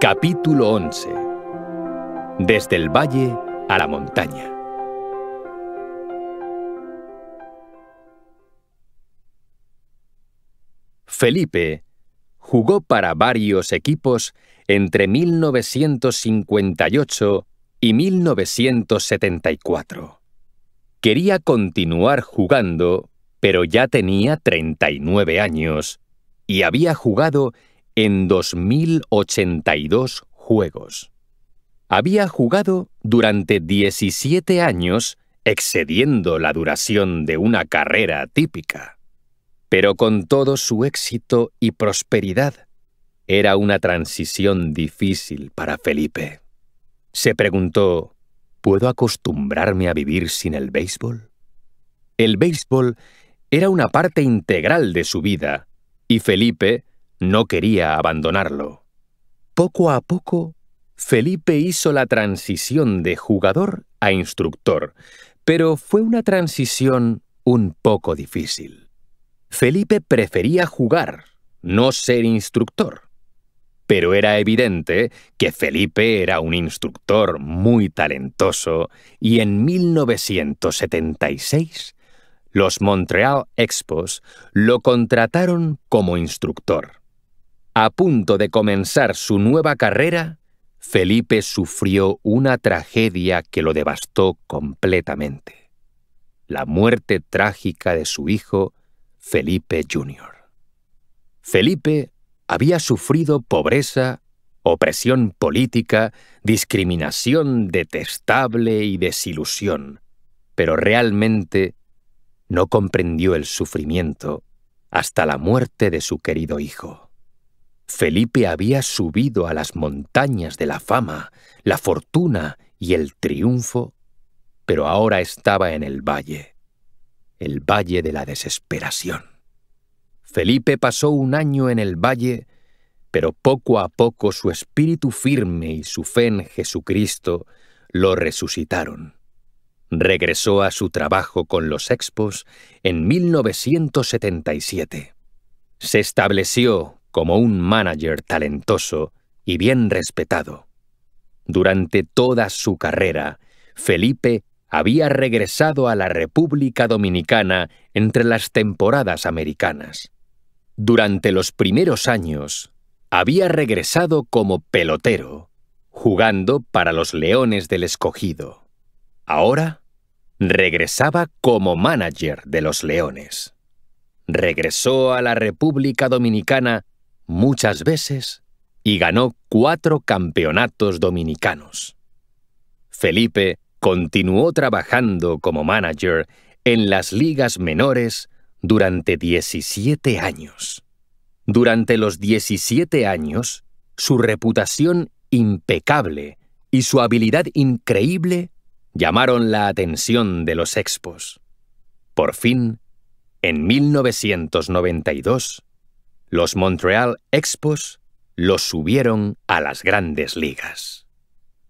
Capítulo 11. Desde el valle a la montaña. Felipe jugó para varios equipos entre 1958 y 1974. Quería continuar jugando, pero ya tenía 39 años y había jugado en 2082 juegos. Había jugado durante 17 años, excediendo la duración de una carrera típica. Pero con todo su éxito y prosperidad, era una transición difícil para Felipe. Se preguntó, ¿puedo acostumbrarme a vivir sin el béisbol? El béisbol era una parte integral de su vida, y Felipe no quería abandonarlo. Poco a poco, Felipe hizo la transición de jugador a instructor, pero fue una transición un poco difícil. Felipe prefería jugar, no ser instructor. Pero era evidente que Felipe era un instructor muy talentoso y en 1976 los Montreal Expos lo contrataron como instructor. A punto de comenzar su nueva carrera, Felipe sufrió una tragedia que lo devastó completamente. La muerte trágica de su hijo, Felipe Jr. Felipe había sufrido pobreza, opresión política, discriminación detestable y desilusión, pero realmente no comprendió el sufrimiento hasta la muerte de su querido hijo. Felipe había subido a las montañas de la fama, la fortuna y el triunfo, pero ahora estaba en el valle, el valle de la desesperación. Felipe pasó un año en el valle, pero poco a poco su espíritu firme y su fe en Jesucristo lo resucitaron. Regresó a su trabajo con los Expos en 1977. Se estableció como un manager talentoso y bien respetado. Durante toda su carrera, Felipe había regresado a la República Dominicana entre las temporadas americanas. Durante los primeros años, había regresado como pelotero, jugando para los Leones del Escogido. Ahora, regresaba como manager de los Leones. Regresó a la República Dominicana muchas veces y ganó cuatro campeonatos dominicanos. Felipe continuó trabajando como manager en las ligas menores durante 17 años. Durante los 17 años, su reputación impecable y su habilidad increíble llamaron la atención de los expos. Por fin, en 1992, los Montreal Expos los subieron a las grandes ligas.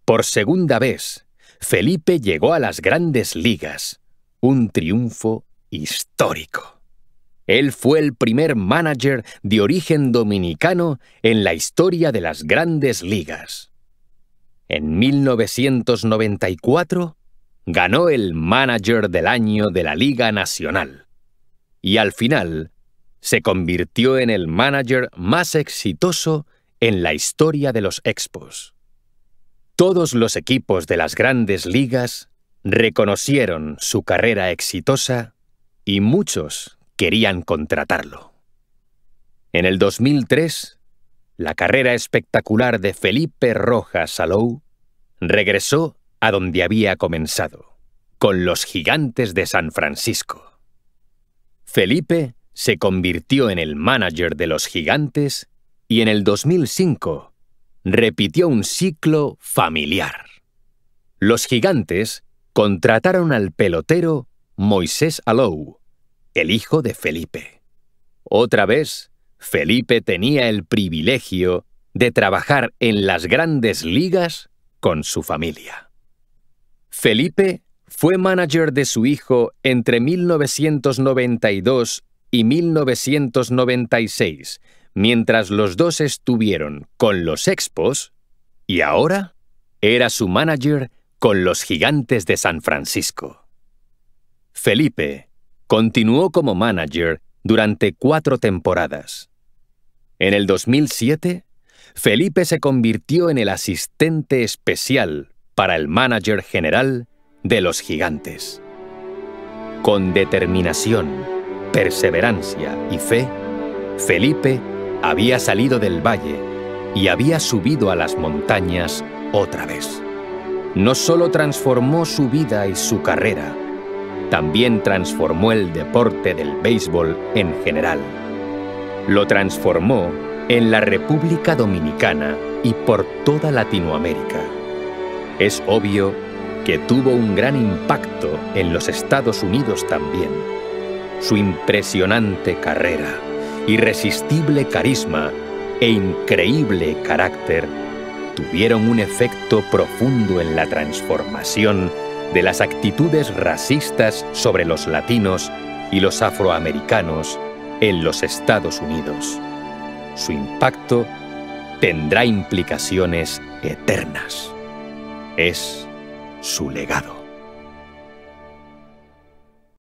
Por segunda vez, Felipe llegó a las grandes ligas, un triunfo histórico. Él fue el primer manager de origen dominicano en la historia de las grandes ligas. En 1994 ganó el Manager del Año de la Liga Nacional y al final se convirtió en el manager más exitoso en la historia de los Expos. Todos los equipos de las grandes ligas reconocieron su carrera exitosa y muchos querían contratarlo. En el 2003, la carrera espectacular de Felipe Rojas Salou regresó a donde había comenzado, con los gigantes de San Francisco. Felipe se convirtió en el manager de los gigantes y en el 2005 repitió un ciclo familiar. Los gigantes contrataron al pelotero Moisés Alou, el hijo de Felipe. Otra vez, Felipe tenía el privilegio de trabajar en las grandes ligas con su familia. Felipe fue manager de su hijo entre 1992 y 1996, mientras los dos estuvieron con los Expos y ahora era su manager con los Gigantes de San Francisco. Felipe continuó como manager durante cuatro temporadas. En el 2007, Felipe se convirtió en el asistente especial para el manager general de los gigantes. Con determinación, perseverancia y fe, Felipe había salido del valle y había subido a las montañas otra vez. No solo transformó su vida y su carrera, también transformó el deporte del béisbol en general. Lo transformó en la República Dominicana y por toda Latinoamérica. Es obvio que tuvo un gran impacto en los Estados Unidos también su impresionante carrera, irresistible carisma e increíble carácter tuvieron un efecto profundo en la transformación de las actitudes racistas sobre los latinos y los afroamericanos en los Estados Unidos. Su impacto tendrá implicaciones eternas. Es su legado.